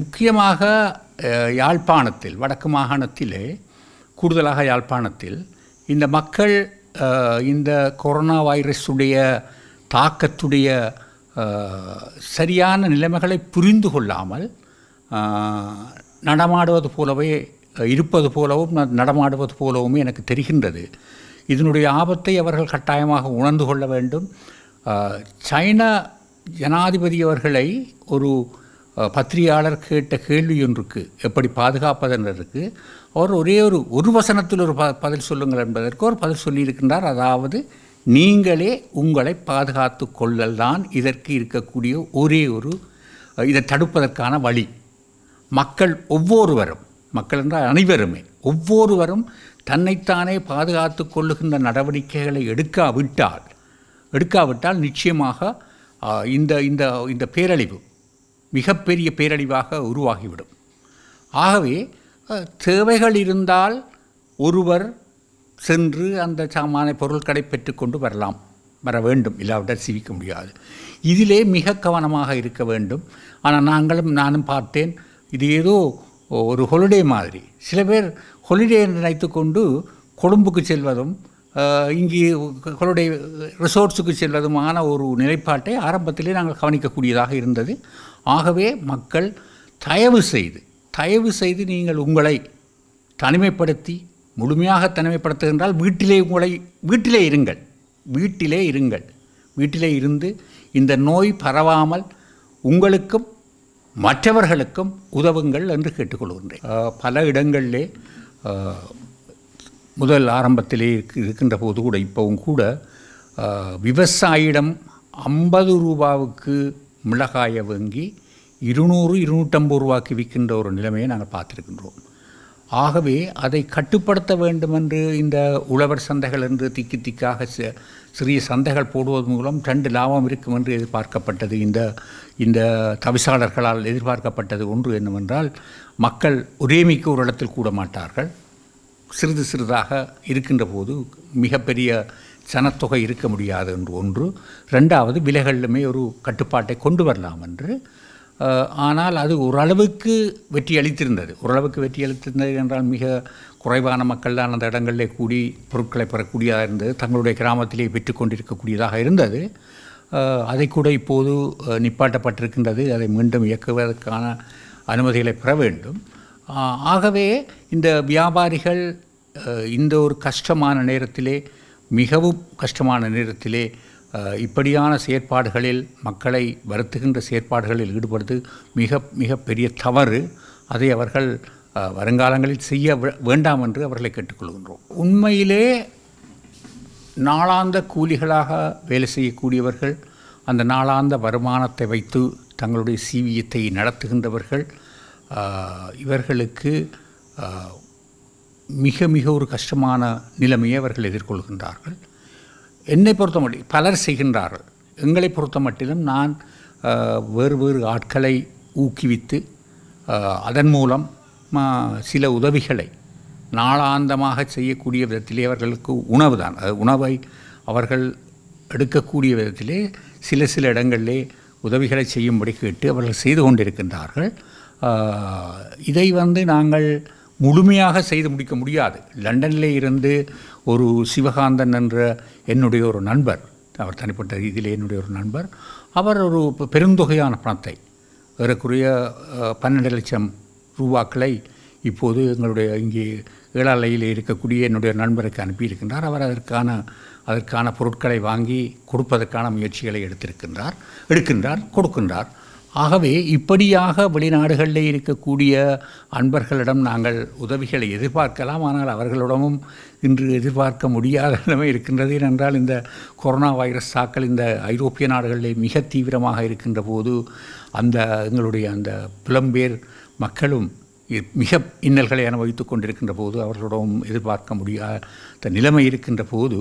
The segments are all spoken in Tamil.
முக்கியமாக யாழ்ப்பாணத்தில் வடக்கு மாகாணத்திலே கூடுதலாக யாழ்ப்பாணத்தில் இந்த மக்கள் இந்த கொரோனா வைரஸுடைய தாக்கத்துடைய சரியான நிலைமைகளை புரிந்து கொள்ளாமல் நடமாடுவது போலவே இருப்பது போலவும் நடமாடுவது போலவும் எனக்கு தெரிகின்றது இதனுடைய ஆபத்தை அவர்கள் கட்டாயமாக உணர்ந்து கொள்ள வேண்டும் சைனா ஜனாதிபதி அவர்களை ஒரு பத்திரிகையாளர் கேட்ட கேள்வி ஒன்றுக்கு எப்படி பாதுகாப்பதென்றதற்கு அவர் ஒரே ஒரு ஒரு வசனத்தில் ஒரு ப பதில் சொல்லுங்கள் என்பதற்கு ஒரு பதில் சொல்லியிருக்கின்றார் அதாவது நீங்களே உங்களை பாதுகாத்து கொள்ளல் தான் இதற்கு இருக்கக்கூடிய ஒரே ஒரு இதை தடுப்பதற்கான வழி மக்கள் ஒவ்வொருவரும் மக்கள் என்றால் அனைவருமே ஒவ்வொருவரும் தன்னைத்தானே பாதுகாத்து கொள்ளுகின்ற நடவடிக்கைகளை எடுக்காவிட்டால் எடுக்காவிட்டால் நிச்சயமாக இந்த இந்த இந்த பேரழிவு மிகப்பெரிய பேரழிவாக உருவாகிவிடும் ஆகவே தேவைகள் இருந்தால் ஒருவர் சென்று அந்த சாமான பொருட்களை பெற்றுக்கொண்டு வரலாம் வர வேண்டும் இல்லாவிட்டால் சிவிக்க முடியாது இதிலே மிக கவனமாக இருக்க வேண்டும் ஆனால் நாங்களும் நானும் பார்த்தேன் இது ஏதோ ஒரு ஹொலிடே மாதிரி சில பேர் ஹொலிடே நினைத்து கொண்டு கொழும்புக்கு செல்வதும் இங்கே உங்களுடைய ரிசோர்ட்ஸுக்கு செல்வதுமான ஒரு நிலைப்பாட்டை ஆரம்பத்திலே நாங்கள் கவனிக்கக்கூடியதாக இருந்தது ஆகவே மக்கள் தயவு செய்து தயவு செய்து நீங்கள் உங்களை தனிமைப்படுத்தி முழுமையாக தனிமைப்படுத்துகின்றால் வீட்டிலே உங்களை வீட்டிலே இருங்கள் வீட்டிலே இருங்கள் வீட்டிலே இருந்து இந்த நோய் பரவாமல் உங்களுக்கும் மற்றவர்களுக்கும் உதவுங்கள் என்று கேட்டுக்கொள்கின்றேன் பல இடங்களிலே முதல் ஆரம்பத்திலே இருக்கு இருக்கின்ற போது கூட இப்போவும் கூட விவசாயிடம் ஐம்பது ரூபாவுக்கு மிளகாயை வாங்கி இருநூறு இருநூற்றம்பது ரூபாய்க்கு விற்கின்ற ஒரு நிலைமையை நாங்கள் பார்த்துருக்கின்றோம் ஆகவே அதை கட்டுப்படுத்த வேண்டும் என்று இந்த உழவர் சந்தைகள் என்று திக்கி திக்காக சிறிய சந்தைகள் போடுவதன் மூலம் ரெண்டு லாபம் இருக்கும் என்று எதிர்பார்க்கப்பட்டது இந்த இந்த தவிசாளர்களால் எதிர்பார்க்கப்பட்டது ஒன்று என்னவென்றால் மக்கள் ஒரேமிக்க ஒரு இடத்தில் கூட மாட்டார்கள் சிறிது சிறிதாக இருக்கின்ற போது மிகப்பெரிய சனத்தொகை இருக்க முடியாது என்று ஒன்று ரெண்டாவது விலைகளிலுமே ஒரு கட்டுப்பாட்டை கொண்டு வரலாம் என்று ஆனால் அது ஓரளவுக்கு வெற்றி அளித்திருந்தது ஓரளவுக்கு வெற்றி அளித்திருந்தது என்றால் மிக குறைவான மக்கள் தான் அந்த இடங்களிலே கூடி பொருட்களை பெறக்கூடியதாக இருந்தது தங்களுடைய கிராமத்திலே பெற்றுக்கொண்டிருக்கக்கூடியதாக இருந்தது அதை கூட இப்போது நிப்பாட்டப்பட்டிருக்கின்றது அதை மீண்டும் இயக்குவதற்கான அனுமதிகளை பெற வேண்டும் ஆகவே இந்த வியாபாரிகள் இந்த ஒரு கஷ்டமான நேரத்திலே மிகவும் கஷ்டமான நேரத்திலே இப்படியான செயற்பாடுகளில் மக்களை வருத்துகின்ற செயற்பாடுகளில் ஈடுபடுவது மிக மிக பெரிய தவறு அதை அவர்கள் வருங்காலங்களில் செய்ய வேண்டாம் என்று அவர்களை கேட்டுக்கொள்கின்றோம் உண்மையிலே நாளாந்த கூலிகளாக வேலை செய்யக்கூடியவர்கள் அந்த நாளாந்த வருமானத்தை வைத்து தங்களுடைய சீவியத்தை நடத்துகின்றவர்கள் இவர்களுக்கு மிக மிக ஒரு கஷ்டமான நிலைமையை அவர்கள் எதிர்கொள்கின்றார்கள் என்னை பொறுத்த மட்டும் பலர் செய்கின்றார்கள் எங்களை பொறுத்த மட்டிலும் நான் வேறு வேறு ஆட்களை ஊக்குவித்து அதன் மூலம் சில உதவிகளை நாளாந்தமாக செய்யக்கூடிய விதத்திலே அவர்களுக்கு உணவு தான் உணவை அவர்கள் எடுக்கக்கூடிய விதத்திலே சில சில இடங்களிலே உதவிகளை செய்யும்படி கேட்டு அவர்கள் செய்து கொண்டிருக்கின்றார்கள் இதை வந்து நாங்கள் முழுமையாக செய்து முடிக்க முடியாது லண்டனில் இருந்து ஒரு சிவகாந்தன் என்ற என்னுடைய ஒரு நண்பர் அவர் தனிப்பட்ட இதில் என்னுடைய ஒரு நண்பர் அவர் ஒரு பெருந்தொகையான பணத்தை வேறக்குரிய பன்னெண்டு லட்சம் ரூபாக்களை இப்போது எங்களுடைய இங்கே ஏழாலையில் இருக்கக்கூடிய என்னுடைய நண்பருக்கு அனுப்பியிருக்கின்றார் அவர் அதற்கான அதற்கான பொருட்களை வாங்கி கொடுப்பதற்கான முயற்சிகளை எடுத்திருக்கின்றார் எடுக்கின்றார் கொடுக்கின்றார் ஆகவே இப்படியாக வெளிநாடுகளில் இருக்கக்கூடிய அன்பர்களிடம் நாங்கள் உதவிகளை எதிர்பார்க்கலாம் ஆனால் அவர்களிடமும் இன்று எதிர்பார்க்க முடியாத நிலைமை இருக்கின்றது ஏனென்றால் இந்த கொரோனா வைரஸ் தாக்கல் இந்த ஐரோப்பிய நாடுகளிலே மிக தீவிரமாக இருக்கின்ற போது அந்த எங்களுடைய அந்த புலம்பெயர் மக்களும் மிக இன்னல்களை அனுபவித்து கொண்டிருக்கின்ற போது அவர்களிடம் எதிர்பார்க்க முடியாத நிலைமை இருக்கின்ற போது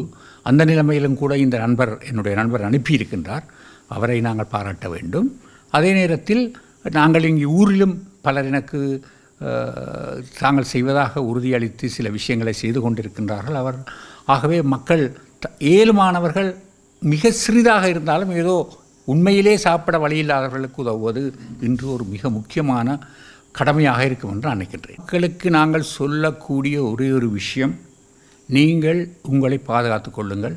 அந்த நிலைமையிலும் கூட இந்த நண்பர் என்னுடைய நண்பர் அனுப்பியிருக்கின்றார் அவரை நாங்கள் பாராட்ட வேண்டும் அதே நேரத்தில் நாங்கள் இங்கு ஊரிலும் பலர் எனக்கு தாங்கள் செய்வதாக உறுதியளித்து சில விஷயங்களை செய்து கொண்டிருக்கின்றார்கள் அவர் ஆகவே மக்கள் ஏழுமானவர்கள் மிக சிறிதாக இருந்தாலும் ஏதோ உண்மையிலே சாப்பிட வழியில்லாதவர்களுக்கு உதவுவது இன்று ஒரு மிக முக்கியமான கடமையாக இருக்கும் என்று நினைக்கின்றேன் மக்களுக்கு நாங்கள் சொல்லக்கூடிய ஒரே ஒரு விஷயம் நீங்கள் உங்களை பாதுகாத்து கொள்ளுங்கள்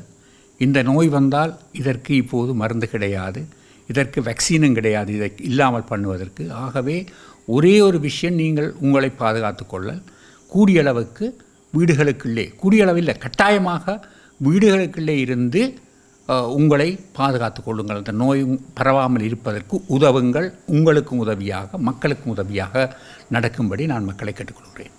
இந்த நோய் வந்தால் இதற்கு இப்போது மருந்து கிடையாது இதற்கு வேக்சினும் கிடையாது இதை இல்லாமல் பண்ணுவதற்கு ஆகவே ஒரே ஒரு விஷயம் நீங்கள் உங்களை பாதுகாத்து கொள்ள கூடிய அளவுக்கு வீடுகளுக்குள்ளே கூடிய அளவில் கட்டாயமாக வீடுகளுக்குள்ளே இருந்து உங்களை பாதுகாத்து கொள்ளுங்கள் அந்த நோய் பரவாமல் இருப்பதற்கு உதவுங்கள் உங்களுக்கும் உதவியாக மக்களுக்கும் உதவியாக நடக்கும்படி நான் மக்களை கேட்டுக்கொள்கிறேன்